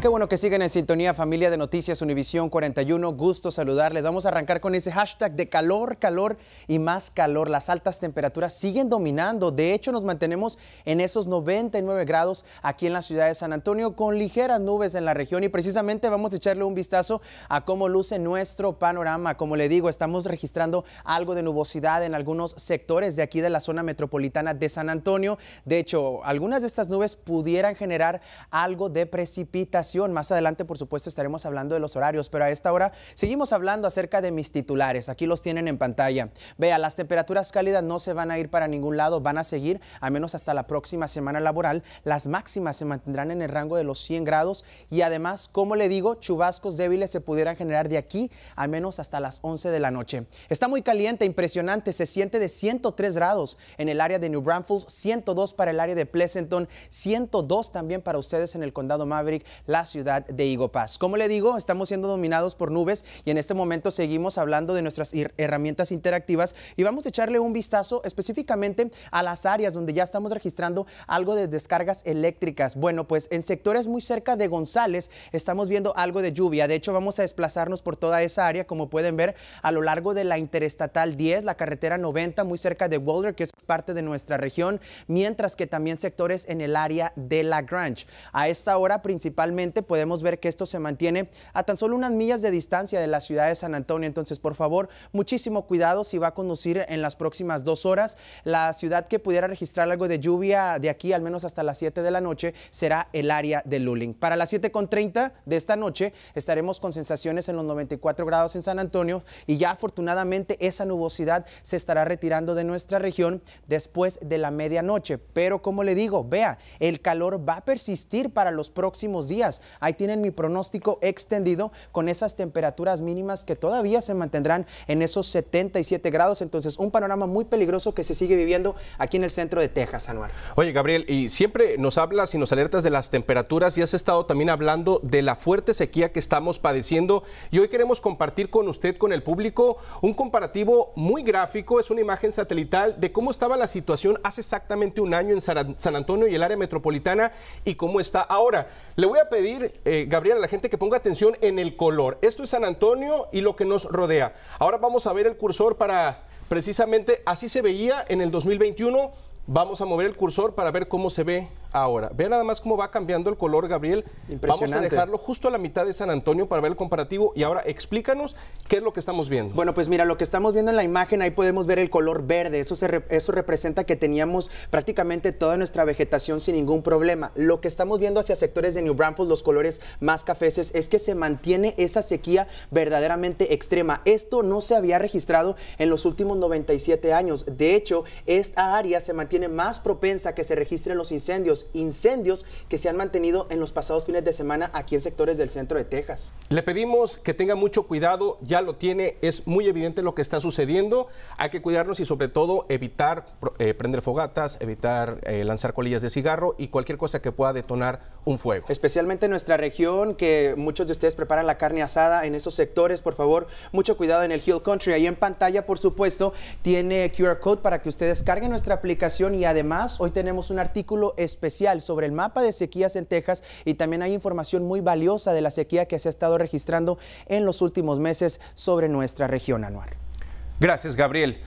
Qué bueno que siguen en sintonía, familia de Noticias Univisión 41. Gusto saludarles. Vamos a arrancar con ese hashtag de calor, calor y más calor. Las altas temperaturas siguen dominando. De hecho, nos mantenemos en esos 99 grados aquí en la ciudad de San Antonio con ligeras nubes en la región. Y precisamente vamos a echarle un vistazo a cómo luce nuestro panorama. Como le digo, estamos registrando algo de nubosidad en algunos sectores de aquí de la zona metropolitana de San Antonio. De hecho, algunas de estas nubes pudieran generar algo de precipitación más adelante, por supuesto, estaremos hablando de los horarios, pero a esta hora seguimos hablando acerca de mis titulares. Aquí los tienen en pantalla. Vea, las temperaturas cálidas no se van a ir para ningún lado, van a seguir, al menos hasta la próxima semana laboral. Las máximas se mantendrán en el rango de los 100 grados y además, como le digo, chubascos débiles se pudieran generar de aquí al menos hasta las 11 de la noche. Está muy caliente, impresionante, se siente de 103 grados en el área de New Braunfels, 102 para el área de Pleasanton, 102 también para ustedes en el condado Maverick ciudad de Igopaz. Como le digo, estamos siendo dominados por nubes y en este momento seguimos hablando de nuestras herramientas interactivas y vamos a echarle un vistazo específicamente a las áreas donde ya estamos registrando algo de descargas eléctricas. Bueno, pues en sectores muy cerca de González estamos viendo algo de lluvia. De hecho, vamos a desplazarnos por toda esa área, como pueden ver, a lo largo de la Interestatal 10, la carretera 90, muy cerca de Boulder, que es parte de nuestra región, mientras que también sectores en el área de La Grange. A esta hora principalmente podemos ver que esto se mantiene a tan solo unas millas de distancia de la ciudad de San Antonio. Entonces, por favor, muchísimo cuidado si va a conducir en las próximas dos horas. La ciudad que pudiera registrar algo de lluvia de aquí, al menos hasta las 7 de la noche, será el área de Luling. Para las 7.30 de esta noche estaremos con sensaciones en los 94 grados en San Antonio y ya afortunadamente esa nubosidad se estará retirando de nuestra región después de la medianoche. Pero como le digo, vea, el calor va a persistir para los próximos días. Ahí tienen mi pronóstico extendido con esas temperaturas mínimas que todavía se mantendrán en esos 77 grados. Entonces, un panorama muy peligroso que se sigue viviendo aquí en el centro de Texas, Anuar. Oye, Gabriel, y siempre nos hablas y nos alertas de las temperaturas y has estado también hablando de la fuerte sequía que estamos padeciendo. Y hoy queremos compartir con usted, con el público, un comparativo muy gráfico. Es una imagen satelital de cómo estaba la situación hace exactamente un año en San Antonio y el área metropolitana y cómo está ahora. Le voy a pedir eh, Gabriel, a la gente que ponga atención en el color. Esto es San Antonio y lo que nos rodea. Ahora vamos a ver el cursor para precisamente así se veía en el 2021. Vamos a mover el cursor para ver cómo se ve ahora. Vean nada más cómo va cambiando el color, Gabriel. Vamos a dejarlo justo a la mitad de San Antonio para ver el comparativo. Y ahora explícanos qué es lo que estamos viendo. Bueno, pues mira, lo que estamos viendo en la imagen, ahí podemos ver el color verde. Eso, eso representa que teníamos prácticamente toda nuestra vegetación sin ningún problema. Lo que estamos viendo hacia sectores de New Braunfels, los colores más cafeces, es que se mantiene esa sequía verdaderamente extrema. Esto no se había registrado en los últimos 97 años. De hecho, esta área se mantiene más propensa que se registren los incendios incendios que se han mantenido en los pasados fines de semana aquí en sectores del centro de Texas. Le pedimos que tenga mucho cuidado, ya lo tiene, es muy evidente lo que está sucediendo, hay que cuidarnos y sobre todo evitar eh, prender fogatas, evitar eh, lanzar colillas de cigarro y cualquier cosa que pueda detonar un fuego. Especialmente en nuestra región, que muchos de ustedes preparan la carne asada en esos sectores, por favor, mucho cuidado en el Hill Country. Ahí en pantalla, por supuesto, tiene QR Code para que ustedes carguen nuestra aplicación y además hoy tenemos un artículo especial sobre el mapa de sequías en Texas y también hay información muy valiosa de la sequía que se ha estado registrando en los últimos meses sobre nuestra región anual. Gracias, Gabriel.